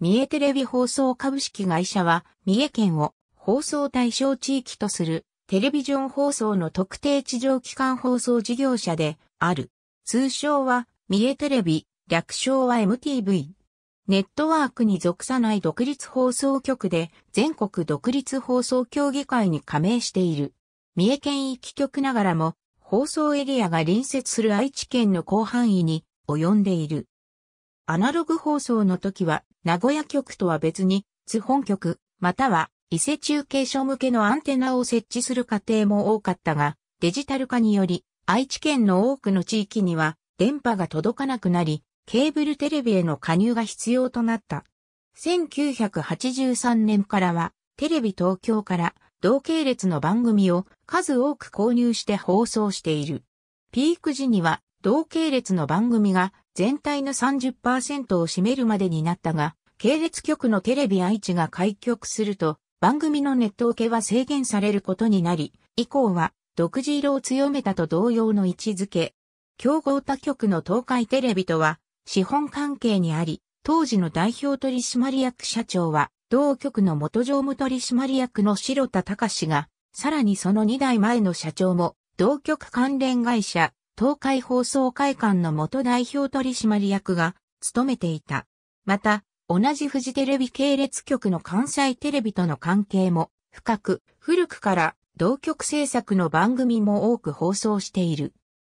三重テレビ放送株式会社は、三重県を放送対象地域とするテレビジョン放送の特定地上機関放送事業者である。通称は、三重テレビ、略称は MTV。ネットワークに属さない独立放送局で、全国独立放送協議会に加盟している。三重県域局ながらも、放送エリアが隣接する愛知県の広範囲に及んでいる。アナログ放送の時は名古屋局とは別に、津本局、または伊勢中継所向けのアンテナを設置する過程も多かったが、デジタル化により、愛知県の多くの地域には電波が届かなくなり、ケーブルテレビへの加入が必要となった。1983年からは、テレビ東京から同系列の番組を数多く購入して放送している。ピーク時には同系列の番組が全体の30%を占めるまでになったが、系列局のテレビ愛知が開局すると、番組のネット受けは制限されることになり、以降は独自色を強めたと同様の位置づけ。競合他局の東海テレビとは資本関係にあり、当時の代表取締役社長は、同局の元常務取締役の白田隆が、さらにその2代前の社長も、同局関連会社、東海放送会館の元代表取締役が務めていた。また、同じフジテレビ系列局の関西テレビとの関係も深く、古くから同局制作の番組も多く放送している。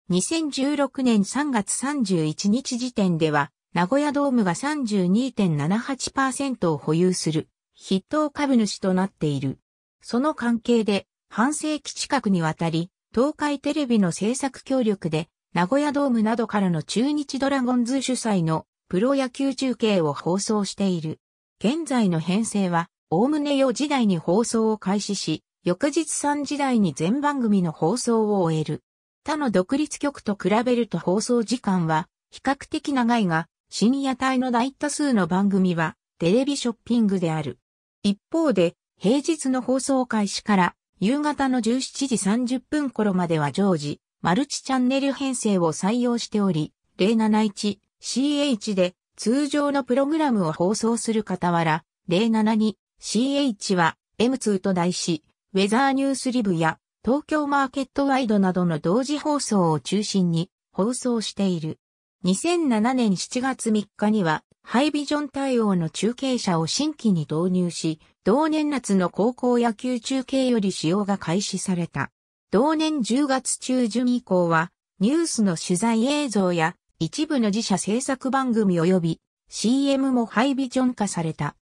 2016年3月31日時点では、名古屋ドームが32.78%を保有する筆頭株主となっている。その関係で半世紀近くにわたり東海テレビの制作協力で、名古屋ドームなどからの中日ドラゴンズ主催のプロ野球中継を放送している。現在の編成は、おおむね4時台に放送を開始し、翌日3時台に全番組の放送を終える。他の独立局と比べると放送時間は比較的長いが、深夜帯の大多数の番組はテレビショッピングである。一方で、平日の放送開始から夕方の17時30分頃までは常時、マルチチャンネル編成を採用しており、071CH で通常のプログラムを放送する傍ら、072CH は M2 と題し、ウェザーニュースリブや東京マーケットワイドなどの同時放送を中心に放送している。2007年7月3日にはハイビジョン対応の中継車を新規に導入し、同年夏の高校野球中継より使用が開始された。同年10月中旬以降は、ニュースの取材映像や一部の自社制作番組及び CM もハイビジョン化された。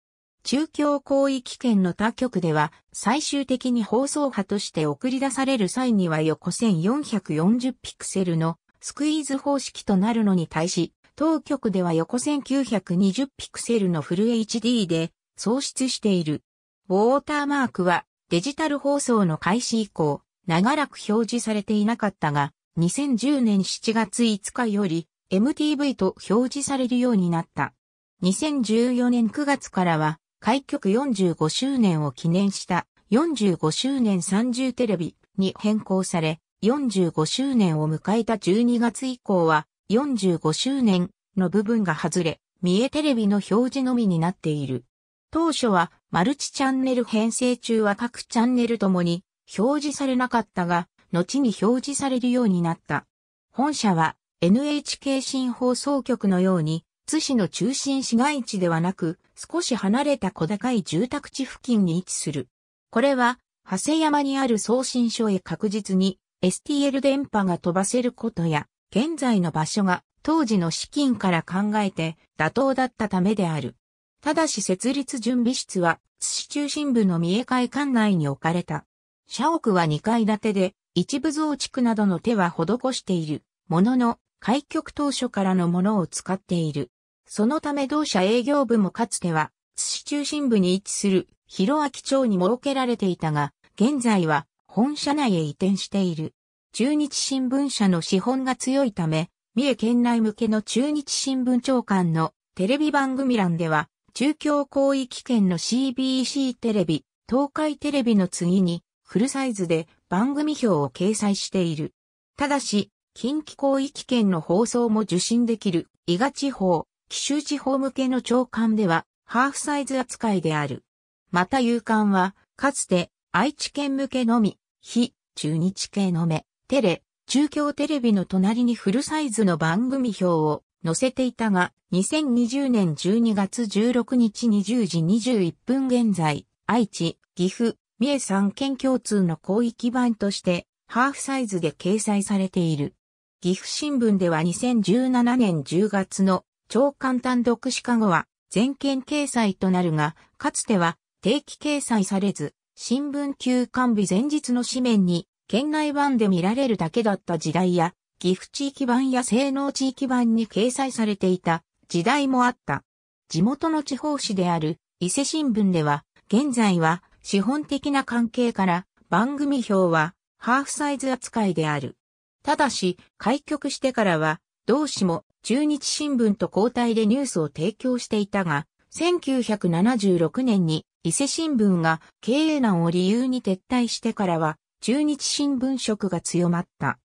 中京広域圏の他局では最終的に放送波として送り出される際には横1440ピクセルのスクイーズ方式となるのに対し、当局では横1920ピクセルのフル HD で創出している。ウォーターマークはデジタル放送の開始以降、長らく表示されていなかったが、2010年7月5日より MTV と表示されるようになった。2014年9月からは、開局45周年を記念した45周年30テレビに変更され、45周年を迎えた12月以降は、45周年の部分が外れ、三重テレビの表示のみになっている。当初はマルチチャンネル編成中は各チャンネルともに表示されなかったが、後に表示されるようになった。本社は NHK 新放送局のように、津市の中心市街地ではなく、少し離れた小高い住宅地付近に位置する。これは、長谷山にある送信所へ確実に STL 電波が飛ばせることや、現在の場所が当時の資金から考えて妥当だったためである。ただし設立準備室は、津市中心部の三重会館内に置かれた。社屋は2階建てで、一部増築などの手は施している。ものの、開局当初からのものを使っている。そのため同社営業部もかつては、津市中心部に位置する広明町に設けられていたが、現在は本社内へ移転している。中日新聞社の資本が強いため、三重県内向けの中日新聞長官のテレビ番組欄では、中京広域圏の CBC テレビ、東海テレビの次に、フルサイズで番組表を掲載している。ただし、近畿広域圏の放送も受信できる、伊賀地方、紀州地方向けの長官では、ハーフサイズ扱いである。また夕刊は、かつて、愛知県向けのみ、非、中日系の目、テレ、中京テレビの隣にフルサイズの番組表を載せていたが、2020年12月16日20時21分現在、愛知、岐阜、三重三県共通の広域版として、ハーフサイズで掲載されている。岐阜新聞では2017年10月の超簡単読シカゴは全県掲載となるが、かつては定期掲載されず、新聞休刊日前日の紙面に県内版で見られるだけだった時代や、岐阜地域版や性能地域版に掲載されていた時代もあった。地元の地方紙である伊勢新聞では、現在は資本的な関係から番組表はハーフサイズ扱いである。ただし、開局してからは、同紙も中日新聞と交代でニュースを提供していたが、1976年に伊勢新聞が経営難を理由に撤退してからは、中日新聞色が強まった。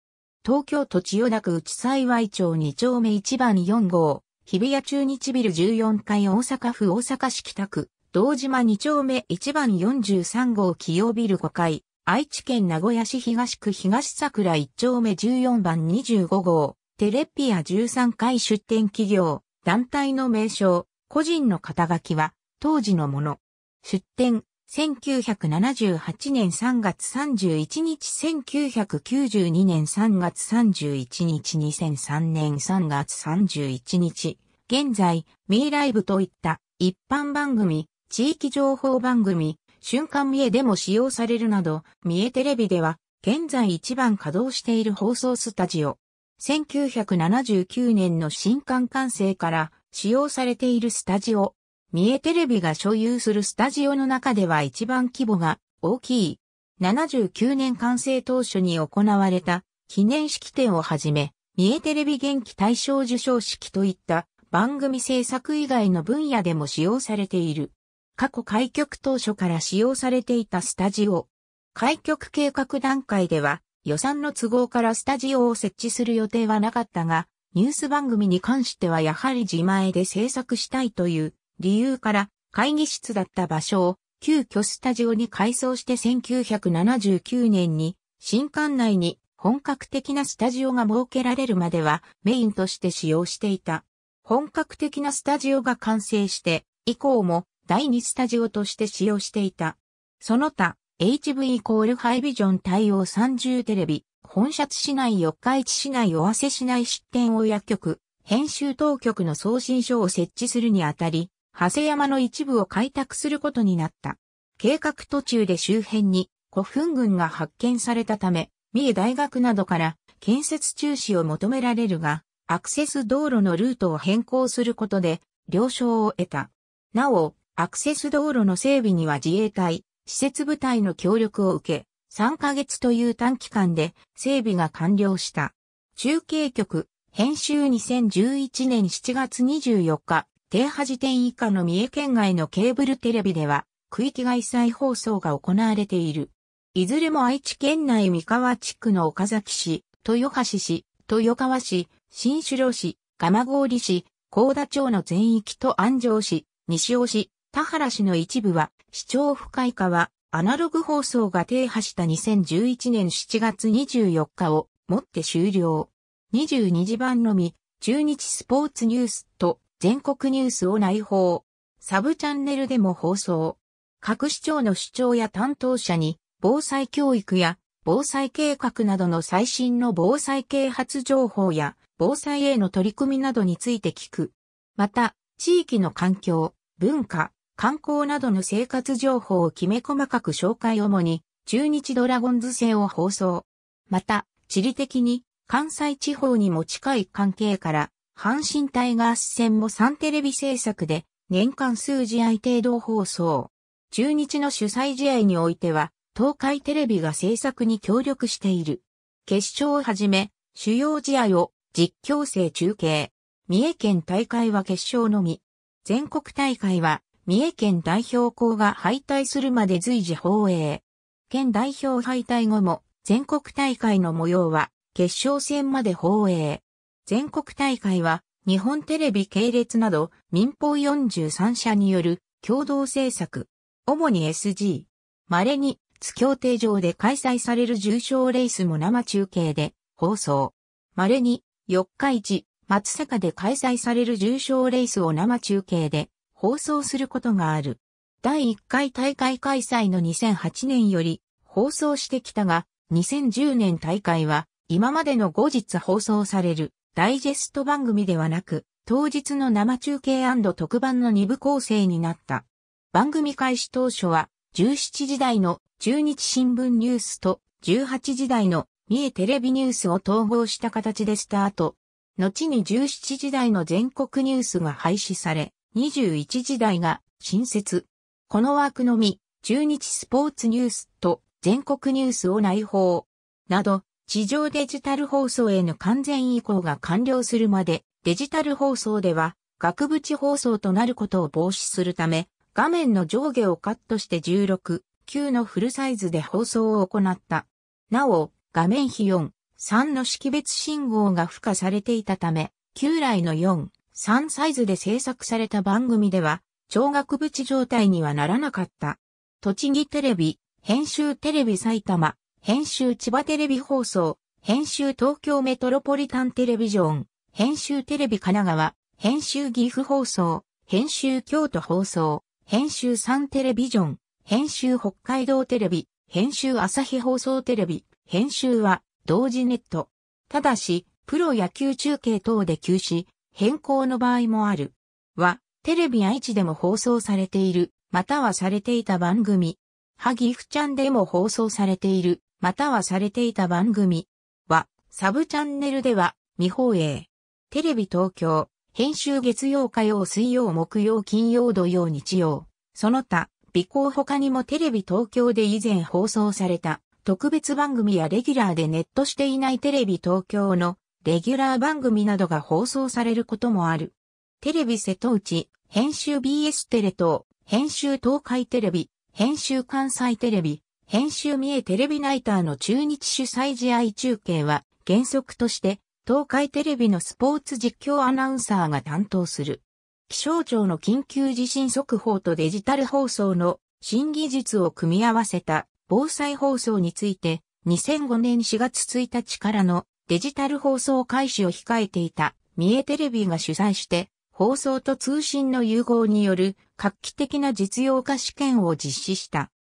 東京都千代田区内幸町2丁目1番4号、日比谷中日ビル14階大阪府大阪市北区、道島2丁目1番43号企業ビル5階、愛知県名古屋市東区東桜1丁目14番25号、テレピア13階出店企業、団体の名称、個人の肩書きは、当時のもの。出店、1978年3月31日、1992年3月31日、2003年3月31日、現在、ミーライブといった一般番組、地域情報番組、瞬間見栄でも使用されるなど、三重テレビでは、現在一番稼働している放送スタジオ。1979年の新刊完成から使用されているスタジオ、三重テレビが所有するスタジオの中では一番規模が大きい。79年完成当初に行われた記念式典をはじめ、三重テレビ元気大賞受賞式といった番組制作以外の分野でも使用されている。過去開局当初から使用されていたスタジオ。開局計画段階では予算の都合からスタジオを設置する予定はなかったが、ニュース番組に関してはやはり自前で制作したいという理由から会議室だった場所を急遽スタジオに改装して1979年に新館内に本格的なスタジオが設けられるまではメインとして使用していた。本格的なスタジオが完成して以降も第二スタジオとして使用していた。その他 HV イコールハイビジョン対応30テレビ、本社市内四日市市内尾鷲市内出店を薬局、編集当局の送信所を設置するにあたり、長谷山の一部を開拓することになった。計画途中で周辺に古墳群が発見されたため、三重大学などから建設中止を求められるが、アクセス道路のルートを変更することで了承を得た。なお、アクセス道路の整備には自衛隊、施設部隊の協力を受け、3ヶ月という短期間で整備が完了した。中継局、編集2011年7月24日、停波時点以下の三重県外のケーブルテレビでは、区域外再放送が行われている。いずれも愛知県内三河地区の岡崎市、豊橋市、豊川市、新城市、蒲郡市、高田町の全域と安城市、西尾市、田原市の一部は、市長深会化は、アナログ放送が停波した2011年7月24日をもって終了。22時版のみ、中日スポーツニュースと全国ニュースを内包。サブチャンネルでも放送。各市長の主張や担当者に、防災教育や防災計画などの最新の防災啓発情報や防災への取り組みなどについて聞く。また、地域の環境、文化、観光などの生活情報をきめ細かく紹介主に、中日ドラゴンズ戦を放送。また、地理的に関西地方にも近い関係から、阪神タイガース戦も3テレビ制作で年間数試合程度放送。中日の主催試合においては東海テレビが制作に協力している。決勝をはじめ主要試合を実況制中継。三重県大会は決勝のみ。全国大会は三重県代表校が敗退するまで随時放映。県代表敗退後も全国大会の模様は決勝戦まで放映。全国大会は日本テレビ系列など民放43社による共同制作、主に SG、稀に津協定上で開催される重賞レースも生中継で放送。稀に四日市、松坂で開催される重賞レースを生中継で放送することがある。第1回大会開催の2008年より放送してきたが、2010年大会は今までの後日放送されるダイジェスト番組ではなく、当日の生中継特番の2部構成になった。番組開始当初は、17時台の中日新聞ニュースと18時台の三重テレビニュースを統合した形でスタート。後に17時台の全国ニュースが廃止され、21時台が新設。この枠のみ、中日スポーツニュースと全国ニュースを内包。など、地上デジタル放送への完全移行が完了するまで、デジタル放送では、額縁放送となることを防止するため、画面の上下をカットして16、9のフルサイズで放送を行った。なお、画面比4、3の識別信号が付加されていたため、旧来の4、3サイズで制作された番組では、超額縁状態にはならなかった。栃木テレビ、編集テレビ埼玉、編集千葉テレビ放送、編集東京メトロポリタンテレビジョン、編集テレビ神奈川、編集岐阜放送、編集京都放送、編集サンテレビジョン、編集北海道テレビ、編集朝日放送テレビ、編集は同時ネット。ただし、プロ野球中継等で休止、変更の場合もある。は、テレビ愛知でも放送されている、またはされていた番組。は岐阜ちゃんでも放送されている、またはされていた番組は、サブチャンネルでは未放映。テレビ東京、編集月曜火曜水曜木曜金曜土曜日曜、その他、備考他にもテレビ東京で以前放送された特別番組やレギュラーでネットしていないテレビ東京のレギュラー番組などが放送されることもある。テレビ瀬戸内、編集 BS テレ東、編集東海テレビ、編集関西テレビ、編集三重テレビナイターの中日主催試合中継は原則として東海テレビのスポーツ実況アナウンサーが担当する。気象庁の緊急地震速報とデジタル放送の新技術を組み合わせた防災放送について2005年4月1日からのデジタル放送開始を控えていた三重テレビが主催して放送と通信の融合による画期的な実用化試験を実施した。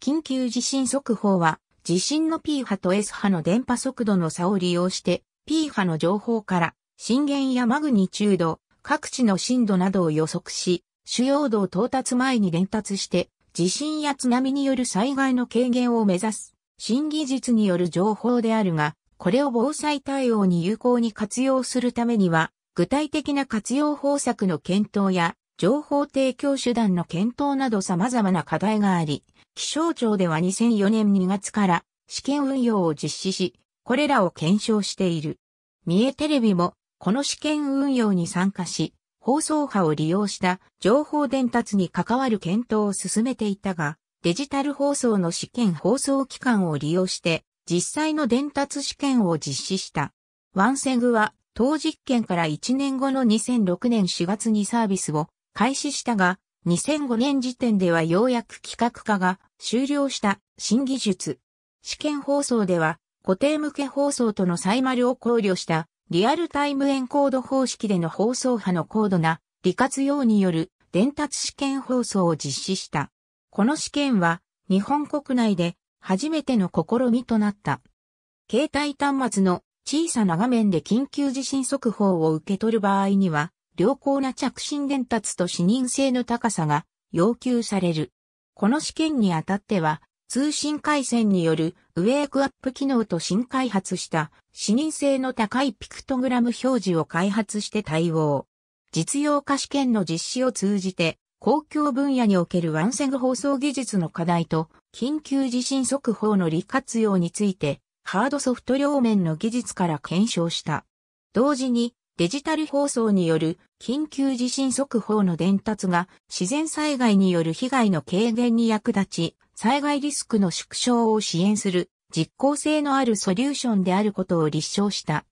緊急地震速報は、地震の P 波と S 波の電波速度の差を利用して、P 波の情報から、震源やマグニチュード、各地の震度などを予測し、主要度を到達前に伝達して、地震や津波による災害の軽減を目指す、新技術による情報であるが、これを防災対応に有効に活用するためには、具体的な活用方策の検討や、情報提供手段の検討など様々な課題があり、気象庁では2004年2月から試験運用を実施し、これらを検証している。三重テレビもこの試験運用に参加し、放送波を利用した情報伝達に関わる検討を進めていたが、デジタル放送の試験放送機関を利用して実際の伝達試験を実施した。ワンセグは当実験から1年後の2006年4月にサービスを開始したが、2005年時点ではようやく企画化が終了した新技術。試験放送では固定向け放送との再丸を考慮したリアルタイムエンコード方式での放送波の高度な利活用による伝達試験放送を実施した。この試験は日本国内で初めての試みとなった。携帯端末の小さな画面で緊急地震速報を受け取る場合には良好な着信伝達と視認性の高さが要求される。この試験にあたっては、通信回線によるウェイクアップ機能と新開発した視認性の高いピクトグラム表示を開発して対応。実用化試験の実施を通じて、公共分野におけるワンセグ放送技術の課題と緊急地震速報の利活用について、ハードソフト両面の技術から検証した。同時に、デジタル放送による緊急地震速報の伝達が自然災害による被害の軽減に役立ち、災害リスクの縮小を支援する実効性のあるソリューションであることを立証した。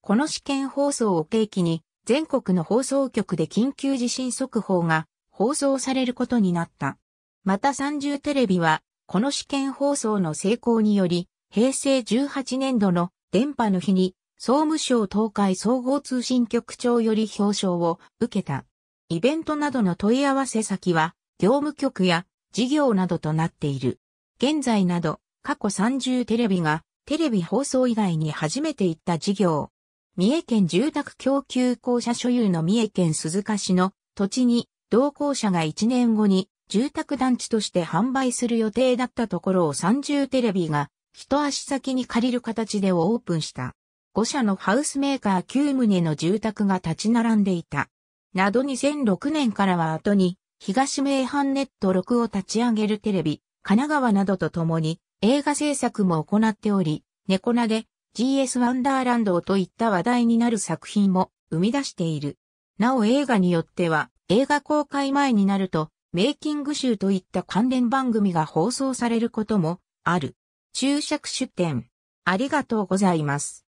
この試験放送を契機に全国の放送局で緊急地震速報が放送されることになった。また30テレビはこの試験放送の成功により平成18年度の電波の日に総務省東海総合通信局長より表彰を受けた。イベントなどの問い合わせ先は、業務局や事業などとなっている。現在など、過去30テレビが、テレビ放送以外に初めて行った事業。三重県住宅供給公社所有の三重県鈴鹿市の土地に、同校舎が1年後に住宅団地として販売する予定だったところを30テレビが一足先に借りる形でオープンした。5社のハウスメーカー9棟の住宅が立ち並んでいた。など2006年からは後に、東名阪ネット6を立ち上げるテレビ、神奈川などと共に映画制作も行っており、猫投げ、GS ワンダーランドといった話題になる作品も生み出している。なお映画によっては映画公開前になるとメイキング集といった関連番組が放送されることもある。注釈出典。ありがとうございます。